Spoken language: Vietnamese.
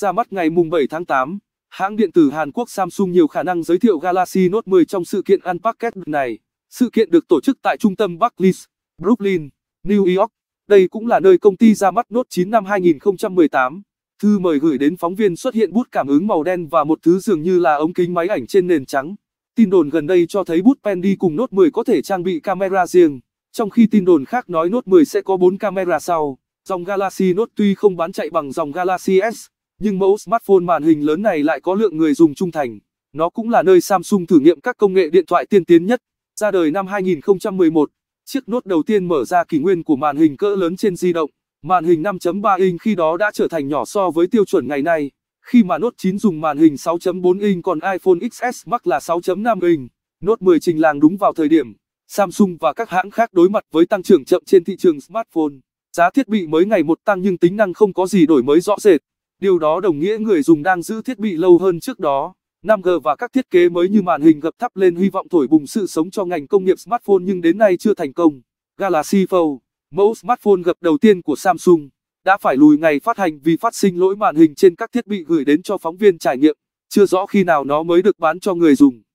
ra mắt ngày mùng 7 tháng 8. Hãng điện tử Hàn Quốc Samsung nhiều khả năng giới thiệu Galaxy Note 10 trong sự kiện Unpacked này. Sự kiện được tổ chức tại trung tâm Barclays, Brooklyn, New York. Đây cũng là nơi công ty ra mắt Note 9 năm 2018. Thư mời gửi đến phóng viên xuất hiện bút cảm ứng màu đen và một thứ dường như là ống kính máy ảnh trên nền trắng. Tin đồn gần đây cho thấy bút pen đi cùng Note 10 có thể trang bị camera riêng, trong khi tin đồn khác nói Note 10 sẽ có 4 camera sau. Dòng Galaxy Note tuy không bán chạy bằng dòng Galaxy S, nhưng mẫu smartphone màn hình lớn này lại có lượng người dùng trung thành. Nó cũng là nơi Samsung thử nghiệm các công nghệ điện thoại tiên tiến nhất. Ra đời năm 2011, chiếc nốt đầu tiên mở ra kỷ nguyên của màn hình cỡ lớn trên di động. Màn hình 5.3 inch khi đó đã trở thành nhỏ so với tiêu chuẩn ngày nay, khi mà Note 9 dùng màn hình 6.4 inch còn iPhone XS Max là 6.5 inch. Note 10 trình làng đúng vào thời điểm Samsung và các hãng khác đối mặt với tăng trưởng chậm trên thị trường smartphone. Giá thiết bị mới ngày một tăng nhưng tính năng không có gì đổi mới rõ rệt. Điều đó đồng nghĩa người dùng đang giữ thiết bị lâu hơn trước đó. 5G và các thiết kế mới như màn hình gập thắp lên hy vọng thổi bùng sự sống cho ngành công nghiệp smartphone nhưng đến nay chưa thành công. Galaxy Fold, mẫu smartphone gập đầu tiên của Samsung, đã phải lùi ngày phát hành vì phát sinh lỗi màn hình trên các thiết bị gửi đến cho phóng viên trải nghiệm, chưa rõ khi nào nó mới được bán cho người dùng.